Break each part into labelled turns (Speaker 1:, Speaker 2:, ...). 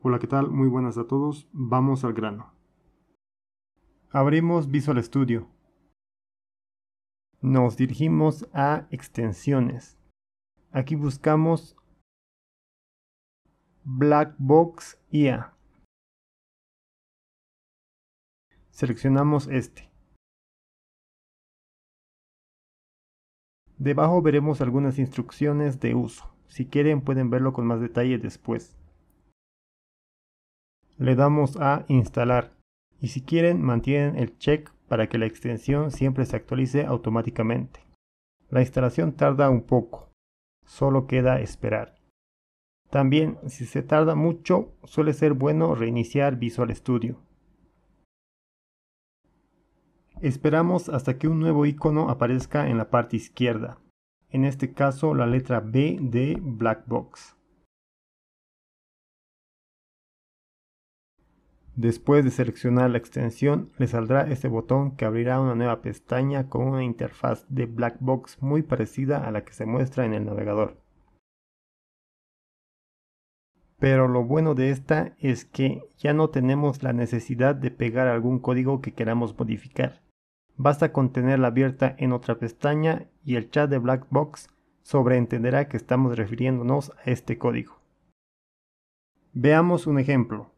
Speaker 1: Hola, ¿qué tal? Muy buenas a todos. Vamos al grano. Abrimos Visual Studio. Nos dirigimos a
Speaker 2: extensiones. Aquí buscamos Blackbox IA. Seleccionamos este. Debajo
Speaker 1: veremos algunas instrucciones de uso. Si quieren pueden verlo con más detalle después le damos a instalar y si quieren mantienen el check para que la extensión siempre se actualice automáticamente. La instalación tarda un poco, solo queda esperar. También si se tarda mucho suele ser bueno reiniciar Visual Studio. Esperamos hasta que un nuevo icono aparezca en la parte izquierda, en este caso la letra B de Blackbox. Después de seleccionar la extensión, le saldrá este botón que abrirá una nueva pestaña con una interfaz de Blackbox muy parecida a la que se muestra en el navegador. Pero lo bueno de esta es que ya no tenemos la necesidad de pegar algún código que queramos modificar. Basta con tenerla abierta en otra pestaña y el chat de Blackbox sobreentenderá que estamos refiriéndonos a este código. Veamos un ejemplo.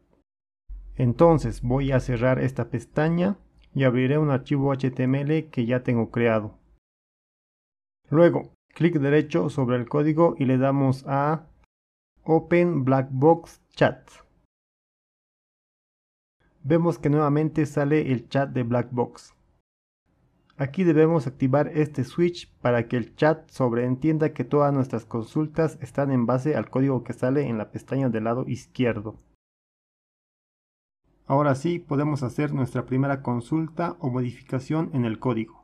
Speaker 1: Entonces voy a cerrar esta pestaña y abriré un archivo HTML que ya tengo creado. Luego, clic derecho sobre el código y le damos a Open Blackbox Chat. Vemos que nuevamente sale el chat de Blackbox. Aquí debemos activar este switch para que el chat sobreentienda que todas nuestras consultas están en base al código que sale en la pestaña del lado izquierdo. Ahora sí podemos hacer nuestra primera consulta o modificación en el código.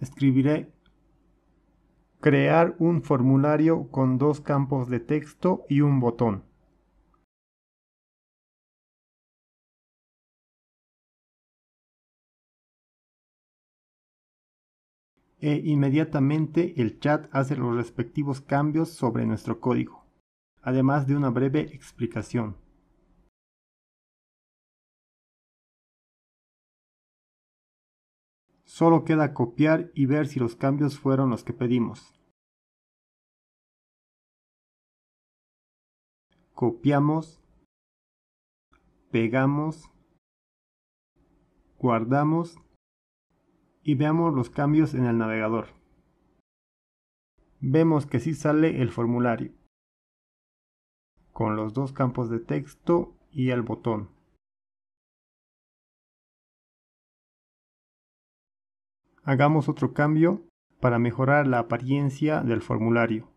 Speaker 1: Escribiré
Speaker 2: crear un formulario con dos campos de texto y un botón. e inmediatamente el chat hace los respectivos cambios sobre nuestro código, además de una breve explicación. Solo queda copiar y ver si los cambios fueron los que pedimos. Copiamos, pegamos, guardamos y veamos los cambios en el navegador. Vemos que sí sale el formulario con los dos campos de texto y el botón. hagamos otro cambio para mejorar la apariencia
Speaker 1: del formulario.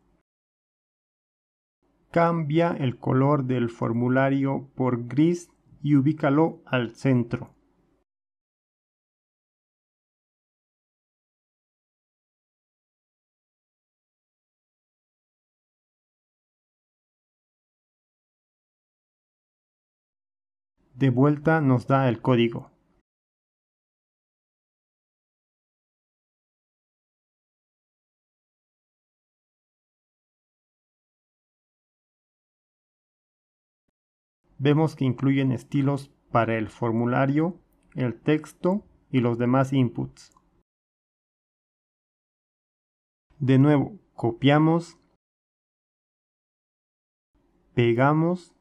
Speaker 1: Cambia el color del
Speaker 2: formulario por gris y ubícalo al centro. De vuelta nos da el código. vemos que incluyen estilos para el formulario, el texto y los demás inputs. De nuevo, copiamos, pegamos,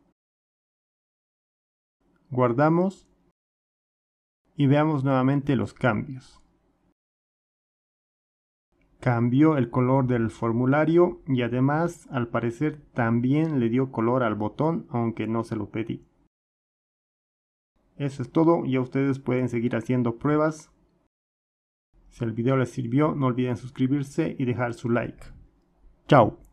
Speaker 2: guardamos y veamos nuevamente los cambios cambió el color del
Speaker 1: formulario y además al parecer también le dio color al botón aunque no se lo pedí. Eso es todo, ya ustedes pueden seguir haciendo pruebas. Si el video les sirvió no olviden suscribirse y dejar su like. Chao.